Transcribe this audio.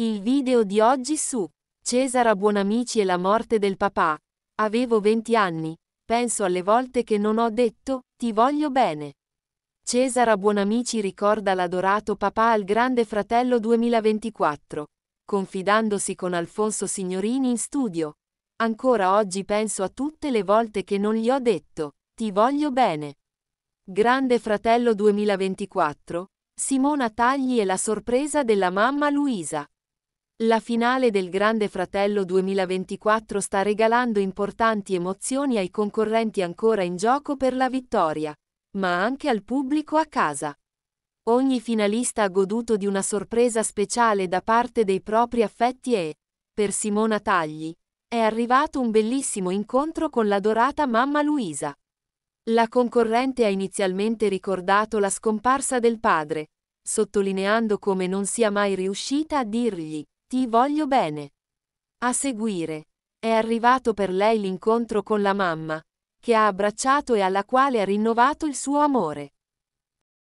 Il video di oggi su Cesara Buonamici e la morte del papà. Avevo 20 anni, penso alle volte che non ho detto, ti voglio bene. Cesara Buonamici ricorda l'adorato papà al Grande Fratello 2024, confidandosi con Alfonso Signorini in studio. Ancora oggi penso a tutte le volte che non gli ho detto, ti voglio bene. Grande Fratello 2024, Simona Tagli e la sorpresa della mamma Luisa. La finale del Grande Fratello 2024 sta regalando importanti emozioni ai concorrenti ancora in gioco per la vittoria, ma anche al pubblico a casa. Ogni finalista ha goduto di una sorpresa speciale da parte dei propri affetti e, per Simona Tagli, è arrivato un bellissimo incontro con l'adorata mamma Luisa. La concorrente ha inizialmente ricordato la scomparsa del padre, sottolineando come non sia mai riuscita a dirgli ti voglio bene. A seguire, è arrivato per lei l'incontro con la mamma, che ha abbracciato e alla quale ha rinnovato il suo amore.